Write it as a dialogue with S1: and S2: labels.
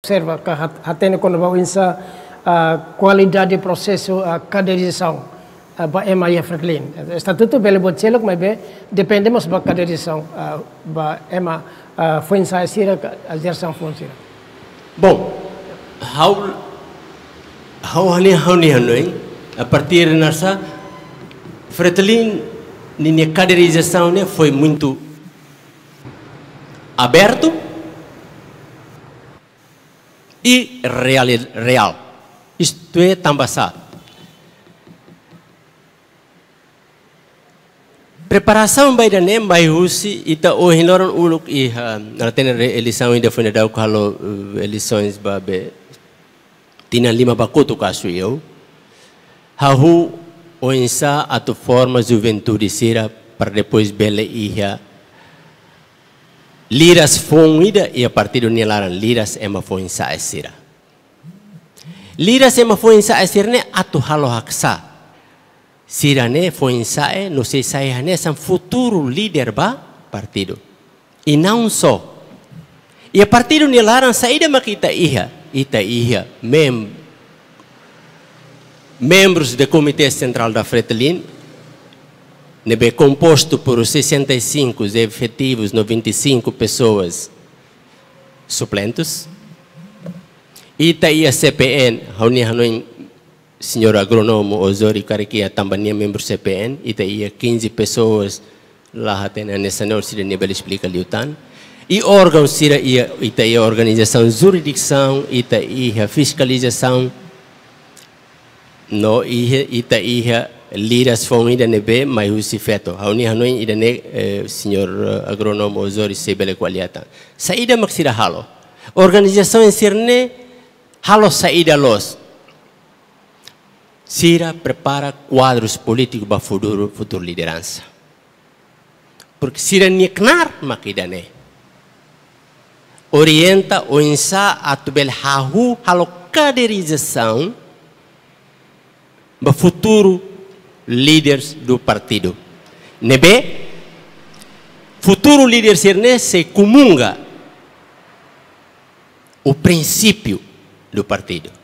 S1: Observa que a quando vai a qualidade do processo a caderização Emma e mais Franklin. Está tudo bem mas bem dependemos da ba caderização ba é foi insa a geração funciona. Bom,
S2: how how é não é a partir nessa Franklin nem caderização né foi muito aberto I real. real. Isto é tambasá. Preparação by the name by Rusi ita o hinoran uluk i na tener eleição ainda foi kalau eh, eleições babe tina lima bakutu kasu eu hahu o insa atu forma juventude sira para depois bela iha Liras Fungida, e a partir nilaran liras ema foin sa esira. Liras ema foin sa esira ne atu halo haksa. Sira ne foin sa e no se sa e ne futuro líder ba partido. E não só. E a partir do nilaran makita iha, ita iha mem membros de Comitê Central da Fretilin é composto por 65 efetivos, 95 pessoas suplentes. E daí tá a CPN, reunião senhor agrônomo Osório Cariquia também é membro CPN, e daí tá 15 pessoas lá tem a nacional se nível explica tan E órgão se e daí tá a organização jurisdição, e daí a fiscalização, no, e daí a leaders fong ida be mai husi feto hauni hanoi eh, ne senior eh, agronomo ozori sebele qualiata saída maxira halo Organisasi en sirne halo saída los Sira prepara quadros futur lideransa. futuro, futuro liderança. Porque Cira niknar ne Orienta o insa atubel hahu halo kaderizasaun ba futuro líderes do partido. Nebe, futuro líder Cernê se comunga o princípio do partido.